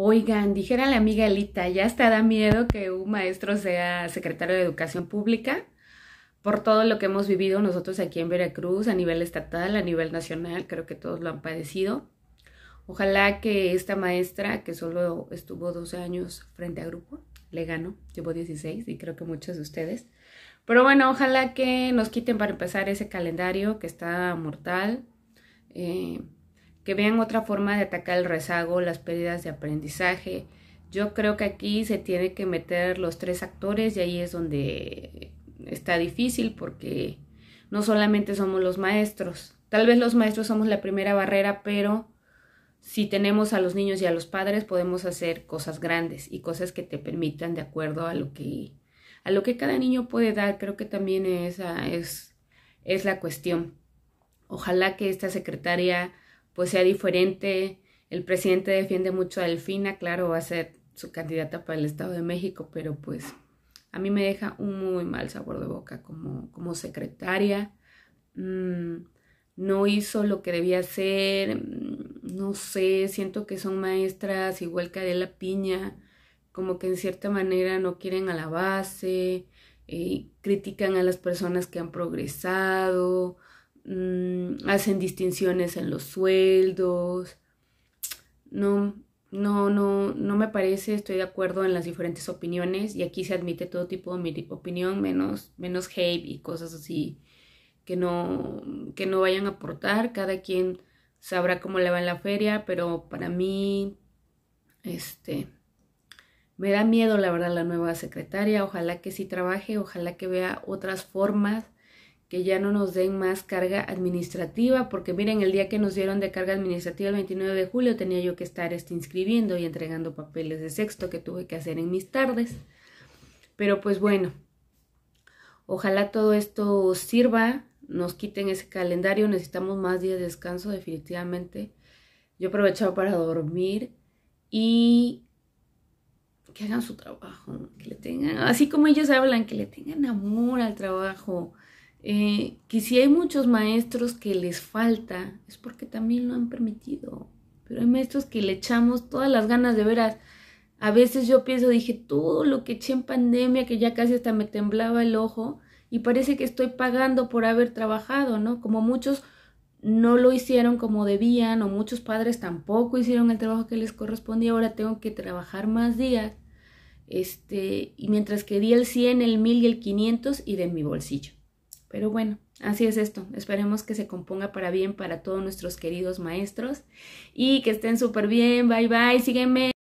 Oigan, dijera la amiga Elita, ya hasta da miedo que un maestro sea secretario de Educación Pública por todo lo que hemos vivido nosotros aquí en Veracruz a nivel estatal, a nivel nacional, creo que todos lo han padecido. Ojalá que esta maestra, que solo estuvo dos años frente a grupo, le gano. llevo 16 y creo que muchos de ustedes. Pero bueno, ojalá que nos quiten para empezar ese calendario que está mortal. Eh, que vean otra forma de atacar el rezago, las pérdidas de aprendizaje. Yo creo que aquí se tiene que meter los tres actores y ahí es donde está difícil porque no solamente somos los maestros. Tal vez los maestros somos la primera barrera, pero si tenemos a los niños y a los padres podemos hacer cosas grandes y cosas que te permitan de acuerdo a lo que a lo que cada niño puede dar. Creo que también esa es, es la cuestión. Ojalá que esta secretaria pues sea diferente. El presidente defiende mucho a Delfina, claro, va a ser su candidata para el Estado de México, pero pues a mí me deja un muy mal sabor de boca como, como secretaria. Mm, no hizo lo que debía hacer, mm, no sé, siento que son maestras igual que La Piña, como que en cierta manera no quieren a la base, eh, critican a las personas que han progresado, Mm, hacen distinciones en los sueldos. No, no, no, no me parece, estoy de acuerdo en las diferentes opiniones y aquí se admite todo tipo de opinión, menos, menos hate y cosas así que no, que no vayan a aportar. Cada quien sabrá cómo le va en la feria, pero para mí, este, me da miedo la verdad la nueva secretaria. Ojalá que sí trabaje, ojalá que vea otras formas que ya no nos den más carga administrativa, porque miren, el día que nos dieron de carga administrativa el 29 de julio tenía yo que estar este, inscribiendo y entregando papeles de sexto que tuve que hacer en mis tardes. Pero pues bueno, ojalá todo esto sirva, nos quiten ese calendario, necesitamos más días de descanso definitivamente. Yo aprovechaba para dormir y que hagan su trabajo, que le tengan, así como ellos hablan, que le tengan amor al trabajo, eh, que si hay muchos maestros que les falta, es porque también lo han permitido. Pero hay maestros que le echamos todas las ganas de veras. A veces yo pienso, dije, todo lo que eché en pandemia, que ya casi hasta me temblaba el ojo, y parece que estoy pagando por haber trabajado, ¿no? Como muchos no lo hicieron como debían, o muchos padres tampoco hicieron el trabajo que les correspondía, ahora tengo que trabajar más días, este, y mientras que di el 100, el 1000 y el 500 y de mi bolsillo. Pero bueno, así es esto. Esperemos que se componga para bien para todos nuestros queridos maestros y que estén súper bien. Bye bye, sígueme.